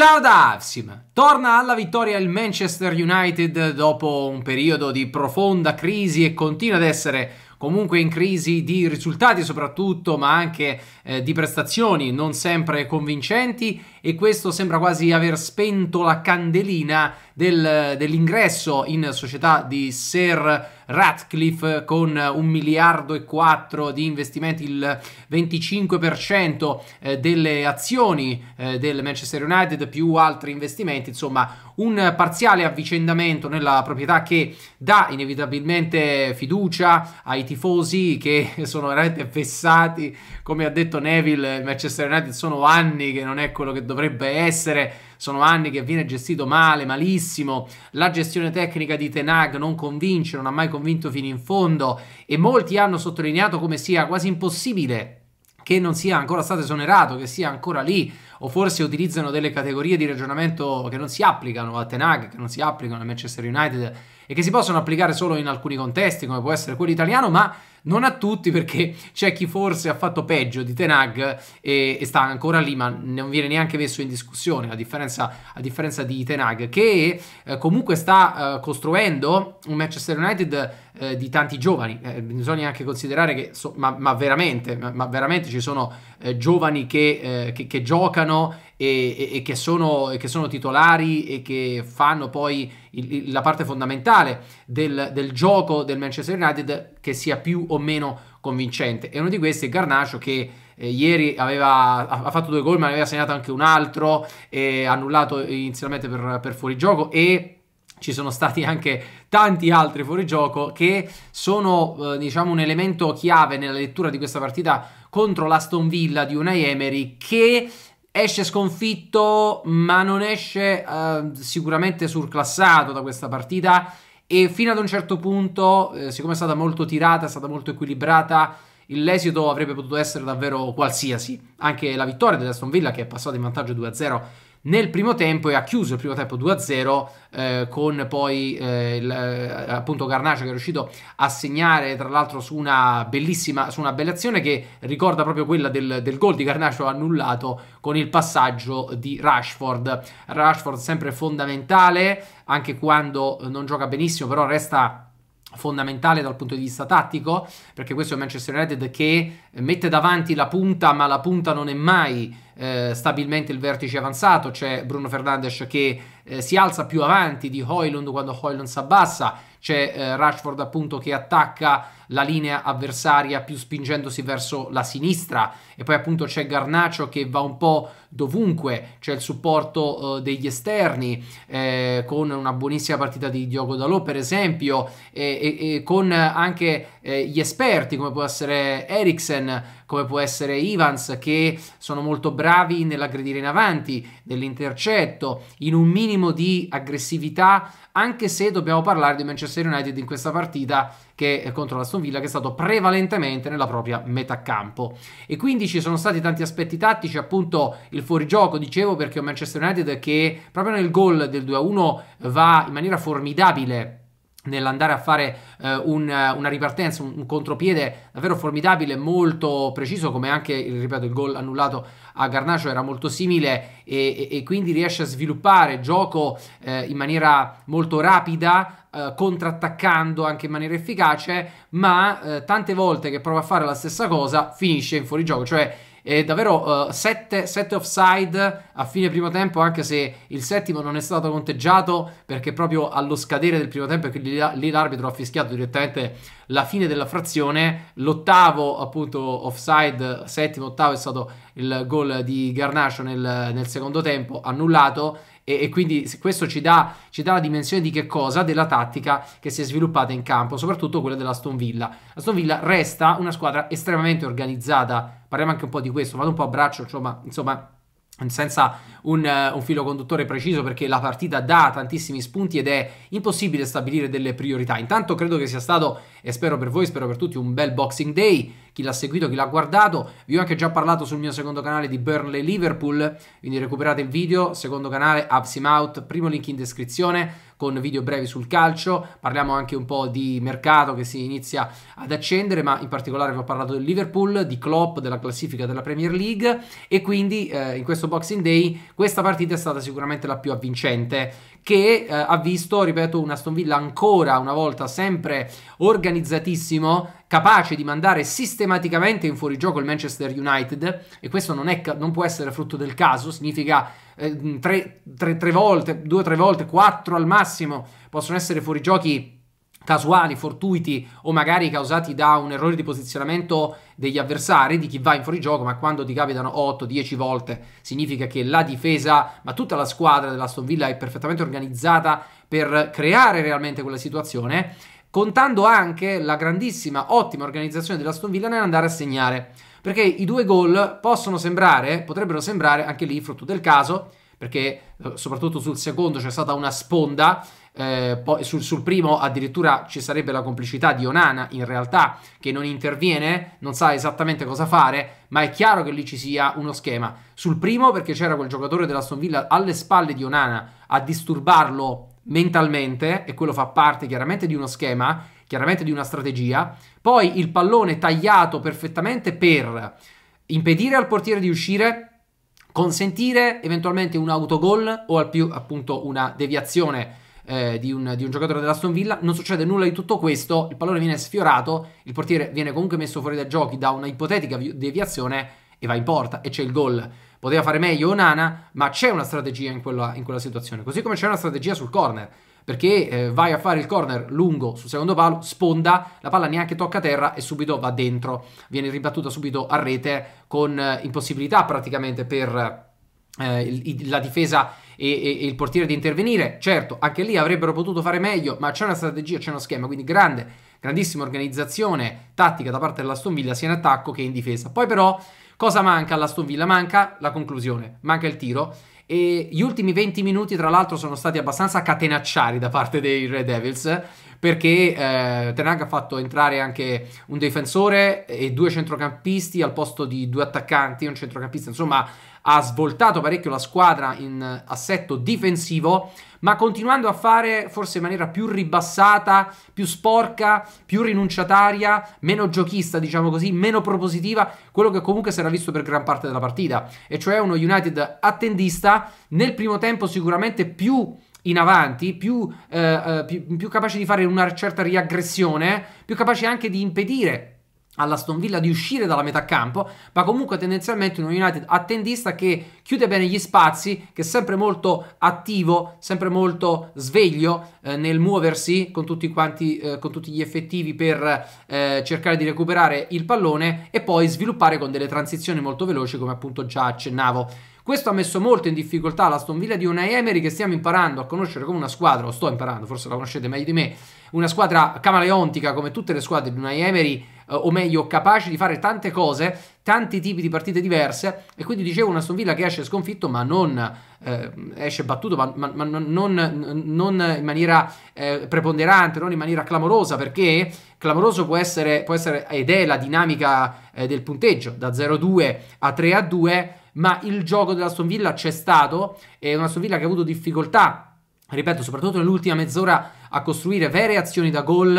Ciao da Avsim! Torna alla vittoria il Manchester United dopo un periodo di profonda crisi e continua ad essere comunque in crisi di risultati soprattutto, ma anche eh, di prestazioni non sempre convincenti e questo sembra quasi aver spento la candelina del, dell'ingresso in società di Sir Ratcliffe con un miliardo e quattro di investimenti, il 25% eh, delle azioni eh, del Manchester United più altri investimenti, insomma un parziale avvicendamento nella proprietà che dà inevitabilmente fiducia ai tifosi che sono veramente vessati, come ha detto Neville, il Manchester United sono anni che non è quello che dovrebbe essere, sono anni che viene gestito male, malissimo, la gestione tecnica di Tenag non convince, non ha mai convinto fino in fondo e molti hanno sottolineato come sia quasi impossibile che non sia ancora stato esonerato, che sia ancora lì, o forse utilizzano delle categorie di ragionamento che non si applicano a Tenag, che non si applicano a Manchester United e che si possono applicare solo in alcuni contesti, come può essere quello italiano, ma non a tutti perché c'è chi forse ha fatto peggio di Tenag e, e, sta ancora lì, ma non viene neanche messo in discussione, a differenza, a differenza di Tenag, che eh, comunque sta eh, costruendo un Manchester United eh, di tanti giovani. Eh, bisogna anche considerare che, so, ma, ma, veramente, ma, ma, veramente, ci sono eh, giovani che, eh, che, che giocano e, e, e, che sono, e, che sono, titolari e che fanno poi il, il, la parte fondamentale del, del, gioco del Manchester United che sia più o meno convincente. E uno di questi è Garnacio che eh, ieri aveva, ha fatto due gol ma ne aveva segnato anche un altro, annullato inizialmente per, per fuorigioco e ci sono stati anche tanti altri fuorigioco che sono eh, diciamo un elemento chiave nella lettura di questa partita contro l'Aston Villa di Unai Emery che esce sconfitto ma non esce eh, sicuramente surclassato da questa partita e fino ad un certo punto eh, siccome è stata molto tirata è stata molto equilibrata l'esito avrebbe potuto essere davvero qualsiasi anche la vittoria dell'Aston Villa che è passata in vantaggio 2-0 nel primo tempo e ha chiuso il primo tempo 2-0 eh, con poi eh, il, eh, appunto Garnacio che è riuscito a segnare tra l'altro su una bellissima su una bella azione che ricorda proprio quella del, del gol di Garnacio annullato con il passaggio di Rashford Rashford sempre fondamentale anche quando non gioca benissimo però resta fondamentale dal punto di vista tattico perché questo è Manchester United che mette davanti la punta ma la punta non è mai eh, stabilmente il vertice avanzato, c'è Bruno Fernandes che eh, si alza più avanti di Hoylund quando Hoylund si abbassa, c'è eh, Rashford appunto che attacca la linea avversaria più spingendosi verso la sinistra e poi appunto c'è Garnaccio che va un po' dovunque, c'è il supporto eh, degli esterni eh, con una buonissima partita di Diogo Dalò per esempio e, e, e con anche eh, gli esperti come può essere Eriksen, come può essere Ivans, che sono molto bravi nell'aggredire in avanti, nell'intercetto, in un minimo di aggressività, anche se dobbiamo parlare di Manchester United in questa partita che è eh, contro l'Aston Villa che è stato prevalentemente nella propria metà campo. E quindi ci sono stati tanti aspetti tattici, appunto il fuorigioco, dicevo, perché un Manchester United che proprio nel gol del 2-1 va in maniera formidabile nell'andare a fare eh, un, eh, una ripartenza, un, un, contropiede davvero formidabile, molto preciso, come anche, ripeto, il gol annullato a Garnacio era molto simile e, e, e quindi riesce a sviluppare gioco eh, in maniera molto rapida, eh, contrattaccando anche in maniera efficace, ma eh, tante volte che prova a fare la stessa cosa finisce in fuorigioco, cioè e davvero 7 uh, eh, offside a fine primo tempo, anche se il settimo non è stato conteggiato perché proprio allo scadere del primo tempo, lì, lì l'arbitro ha fischiato direttamente la fine della frazione. L'ottavo, appunto, offside, settimo, ottavo è stato il gol di Garnaccio nel, nel secondo tempo, annullato. E, e, quindi questo ci dà, ci dà, la dimensione di che cosa? Della tattica che si è sviluppata in campo, soprattutto quella della Stonvilla. La Stonvilla resta una squadra estremamente organizzata parliamo anche un po' di questo, vado un po' a braccio, insomma, insomma senza un, uh, un, filo conduttore preciso perché la partita dà tantissimi spunti ed è impossibile stabilire delle priorità. Intanto credo che sia stato, e spero per voi, spero per tutti, un bel Boxing Day. Chi l'ha seguito, chi l'ha guardato, vi ho anche già parlato sul mio secondo canale di Burnley Liverpool, quindi recuperate il video, secondo canale, Upsim Out, primo link in descrizione con video brevi sul calcio, parliamo anche un po' di mercato che si inizia ad accendere, ma in particolare vi ho parlato del Liverpool, di Klopp, della classifica della Premier League e quindi eh, in questo Boxing Day questa partita è stata sicuramente la più avvincente che eh, ha visto, ripeto, una Aston Villa ancora una volta sempre organizzatissimo capace di mandare sistematicamente in fuorigioco il Manchester United e questo non, è, non può essere frutto del caso, significa eh, tre, tre, tre volte, due o tre volte, quattro al massimo possono essere fuorigiochi casuali, fortuiti o magari causati da un errore di posizionamento degli avversari, di chi va in fuorigioco, ma quando ti capitano 8-10 volte significa che la difesa, ma tutta la squadra della Stonvilla è perfettamente organizzata per creare realmente quella situazione contando anche la grandissima, ottima organizzazione dell'Aston Villa nell'andare a segnare. Perché i due gol possono sembrare, potrebbero sembrare anche lì frutto del caso, perché eh, soprattutto sul secondo c'è stata una sponda, eh, sul, sul, primo addirittura ci sarebbe la complicità di Onana in realtà che non interviene, non sa esattamente cosa fare, ma è chiaro che lì ci sia uno schema. Sul primo perché c'era quel giocatore della Stonvilla alle spalle di Onana a disturbarlo mentalmente, e quello fa parte chiaramente di uno schema, chiaramente di una strategia, poi il pallone tagliato perfettamente per impedire al portiere di uscire, consentire eventualmente un autogol o al più appunto una deviazione eh, di, un, di, un, giocatore dell'Aston Villa, non succede nulla di tutto questo, il pallone viene sfiorato, il portiere viene comunque messo fuori dai giochi da una ipotetica deviazione e va in porta e c'è il gol. Poteva fare meglio Onana, ma c'è una strategia in quella, in quella situazione. Così come c'è una strategia sul corner perché eh, vai a fare il corner lungo sul secondo palo, sponda, la palla neanche tocca terra e subito va dentro, viene ribattuta subito a rete con eh, impossibilità praticamente per eh, il, la difesa e, e, e, il portiere di intervenire. Certo, anche lì avrebbero potuto fare meglio, ma c'è una strategia, c'è uno schema, quindi grande, grandissima organizzazione tattica da parte della Stonvilla sia in attacco che in difesa. Poi però Cosa manca all'Aston Villa? Manca la conclusione, manca il tiro e gli ultimi 20 minuti tra l'altro sono stati abbastanza catenacciari da parte dei Red Devils perché eh, Tenag ha fatto entrare anche un difensore e due centrocampisti al posto di due attaccanti, un centrocampista, insomma ha svoltato parecchio la squadra in assetto difensivo, ma continuando a fare forse in maniera più ribassata, più sporca, più rinunciataria, meno giochista, diciamo così, meno propositiva, quello che comunque si era visto per gran parte della partita, e cioè uno United attendista nel primo tempo sicuramente più in avanti, più, eh, eh più, più capace di fare una certa riaggressione, più capace anche di impedire alla Aston Villa di uscire dalla metà campo, ma comunque tendenzialmente uno United attendista che chiude bene gli spazi, che è sempre molto attivo, sempre molto sveglio eh, nel muoversi con tutti, quanti, eh, con tutti gli effettivi per eh, cercare di recuperare il pallone e poi sviluppare con delle transizioni molto veloci come appunto già accennavo. Questo ha messo molto in difficoltà la Stonville di una Emery che stiamo imparando a conoscere come una squadra, o sto imparando, forse la conoscete meglio di me, una squadra camaleontica come tutte le squadre di una Emery, eh, o meglio capace di fare tante cose, tanti tipi di partite diverse e quindi dicevo una Stonville che esce sconfitto ma non eh, esce battuto, ma, ma, ma non, non, in maniera eh, preponderante, non in maniera clamorosa perché clamoroso può essere, può essere ed è la dinamica eh, del punteggio da 0-2 a 3-2 ma il gioco dell'Aston Villa c'è stato, è una Aston Villa che ha avuto difficoltà, ripeto, soprattutto nell'ultima mezz'ora a costruire vere azioni da gol,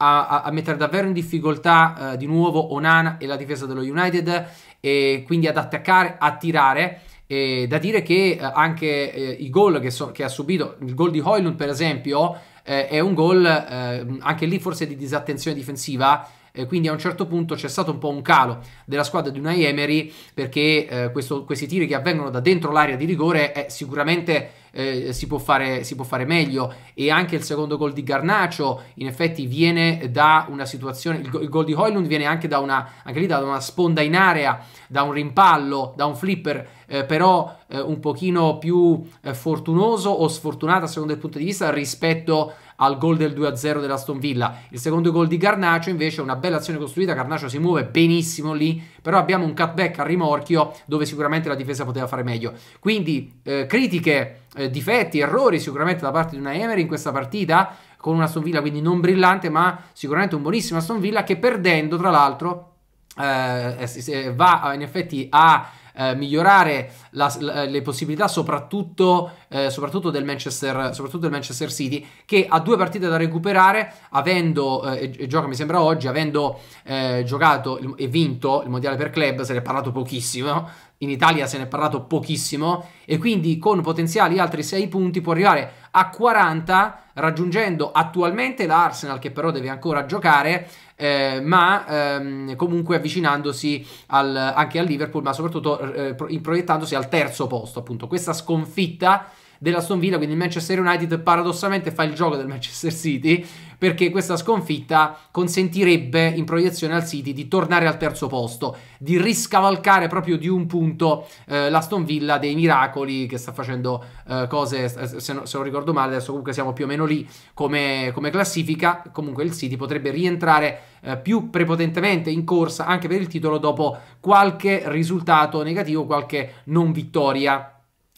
a, a, mettere davvero in difficoltà eh, di nuovo Onana e la difesa dello United e quindi ad attaccare, a tirare. E da dire che eh, anche eh, i gol che, so, che, ha subito, il gol di Hoylund per esempio, eh, è un gol eh, anche lì forse di disattenzione difensiva eh, quindi a un certo punto c'è stato un po' un calo della squadra di Unai Emery perché eh, questo, questi tiri che avvengono da dentro l'area di rigore è eh, sicuramente eh, si, può fare, si, può fare, meglio e anche il secondo gol di Garnacio in effetti viene da una situazione il, il gol di Hoylund viene anche da una anche lì da una sponda in area da un rimpallo da un flipper eh, però eh, un pochino più eh, fortunoso o sfortunato secondo il punto di vista rispetto a al gol del 2-0 dell'Aston Villa. Il secondo gol di Carnaccio invece è una bella azione costruita, Carnaccio si muove benissimo lì, però abbiamo un cutback a rimorchio dove sicuramente la difesa poteva fare meglio. Quindi eh, critiche, eh, difetti, errori sicuramente da parte di una Emery in questa partita con una Aston Villa quindi non brillante ma sicuramente un buonissimo Aston Villa che perdendo tra l'altro eh, eh va in effetti a eh, migliorare la, la, le possibilità soprattutto, eh, soprattutto, del soprattutto, del Manchester, City che ha due partite da recuperare avendo, eh, e gioca mi sembra oggi, avendo eh, giocato e vinto il mondiale per club, se ne è parlato pochissimo, in Italia se ne è parlato pochissimo e quindi con potenziali altri 6 punti può arrivare a 40 raggiungendo attualmente l'Arsenal che però deve ancora giocare, eh, ma ehm, comunque avvicinandosi al, anche al Liverpool, ma soprattutto eh, proiettandosi al terzo posto. Appunto, questa sconfitta dell'Aston Villa, quindi il Manchester United paradossalmente fa il gioco del Manchester City perché questa sconfitta consentirebbe in proiezione al City di tornare al terzo posto, di riscavalcare proprio di un punto eh, l'Aston Villa dei miracoli che sta facendo eh, cose, eh, se, no, se, non ricordo male, adesso comunque siamo più o meno lì come, come classifica, comunque il City potrebbe rientrare eh, più prepotentemente in corsa anche per il titolo dopo qualche risultato negativo, qualche non vittoria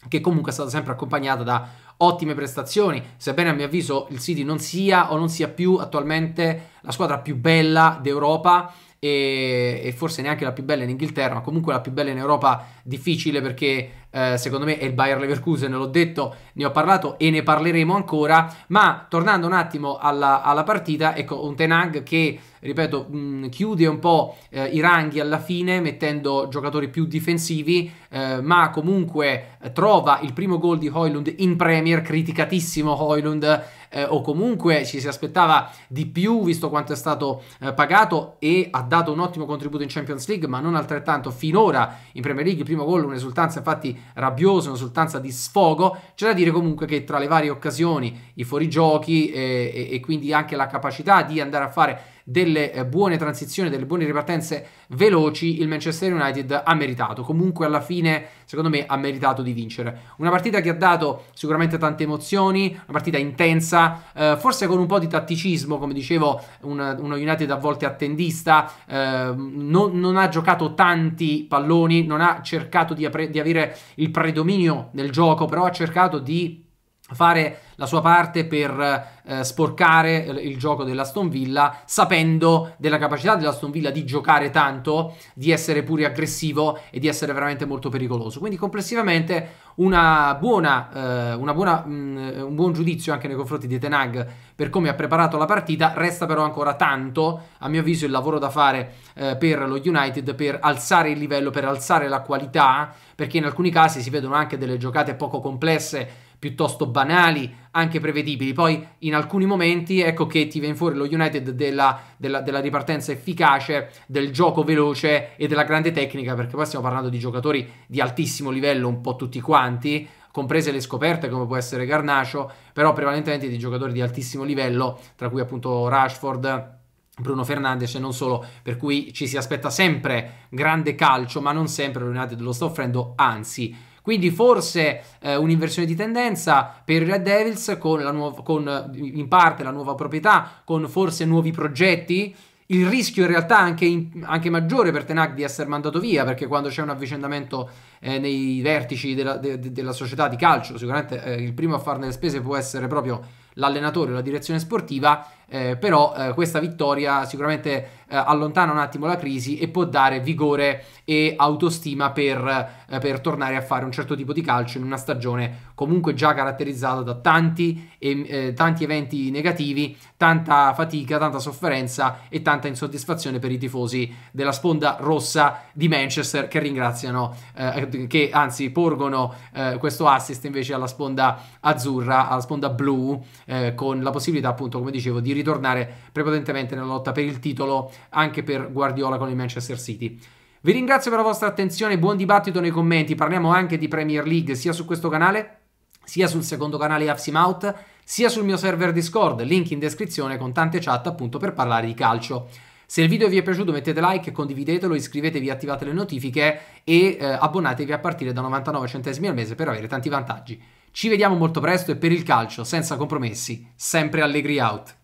che comunque è stata sempre accompagnata da ottime prestazioni, sebbene a mio avviso il City non sia o non sia più attualmente la squadra più bella d'Europa e, e forse neanche la più bella in Inghilterra, ma comunque la più bella in Europa difficile perché eh, secondo me è il Bayer Leverkusen, l'ho detto, ne ho parlato e ne parleremo ancora, ma tornando un attimo alla, alla partita, ecco un Tenag che, ripeto, mh, mm, chiude un po' eh, i ranghi alla fine mettendo giocatori più difensivi, eh, ma comunque eh, trova il primo gol di Hoylund in Premier, criticatissimo Hoylund, eh, o comunque ci si aspettava di più visto quanto è stato eh, pagato e ha dato un ottimo contributo in Champions League ma non altrettanto finora in Premier League il primo gol un'esultanza infatti rabbioso, una risultanza di sfogo, c'è da dire comunque che tra le varie occasioni, i fuorigiochi e, eh, e, e quindi anche la capacità di andare a fare delle eh, buone transizioni, delle buone ripartenze veloci, il Manchester United ha meritato. Comunque alla fine, secondo me, ha meritato di vincere. Una partita che ha dato sicuramente tante emozioni, una partita intensa, eh, forse con un po' di tatticismo, come dicevo, una, uno United a volte attendista, eh, non, non, ha giocato tanti palloni, non ha cercato di, di avere il predominio nel gioco, però ha cercato di fare la sua parte per eh, sporcare il gioco dell'Aston Villa, sapendo della capacità dell'Aston Villa di giocare tanto, di essere pure aggressivo e di essere veramente molto pericoloso. Quindi complessivamente una buona, eh, una buona, mh, mm, eh, un buon giudizio anche nei confronti di Tenag per come ha preparato la partita, resta però ancora tanto, a mio avviso, il lavoro da fare eh, per lo United per alzare il livello, per alzare la qualità, perché in alcuni casi si vedono anche delle giocate poco complesse piuttosto banali, anche prevedibili. Poi in alcuni momenti ecco che ti viene fuori lo United della, della, della, ripartenza efficace, del gioco veloce e della grande tecnica, perché poi stiamo parlando di giocatori di altissimo livello, un po' tutti quanti, comprese le scoperte come può essere Garnacio, però prevalentemente di giocatori di altissimo livello, tra cui appunto Rashford. Bruno Fernandes e non solo, per cui ci si aspetta sempre grande calcio, ma non sempre l'United lo sta offrendo, anzi quindi forse eh, un'inversione di tendenza per i Red Devils con, nuova, con in parte la nuova proprietà, con forse nuovi progetti il rischio in realtà anche, anche maggiore per Tenag di essere mandato via, perché quando c'è un avvicendamento eh, nei vertici della, de, de, della, società di calcio, sicuramente eh, il primo a farne le spese può essere proprio l'allenatore o la direzione sportiva, eh, però eh, questa vittoria sicuramente eh, allontana un attimo la crisi e può dare vigore e autostima per, eh, per, tornare a fare un certo tipo di calcio in una stagione comunque già caratterizzata da tanti, eh, tanti eventi negativi, tanta fatica, tanta sofferenza e tanta insoddisfazione per i tifosi della sponda rossa di Manchester che ringraziano, eh, che anzi porgono eh, questo assist invece alla sponda azzurra, alla sponda blu, eh, con la possibilità appunto, come dicevo, di ritornare prepotentemente nella lotta per il titolo anche per Guardiola con il Manchester City. Vi ringrazio per la vostra attenzione, buon dibattito nei commenti, parliamo anche di Premier League sia su questo canale sia sul secondo canale Upsim Out, sia sul mio server Discord, link in descrizione con tante chat appunto per parlare di calcio. Se il video vi è piaciuto mettete like, condividetelo, iscrivetevi, attivate le notifiche e eh, abbonatevi a partire da 99 centesimi al mese per avere tanti vantaggi. Ci vediamo molto presto e per il calcio, senza compromessi, sempre Allegri Out.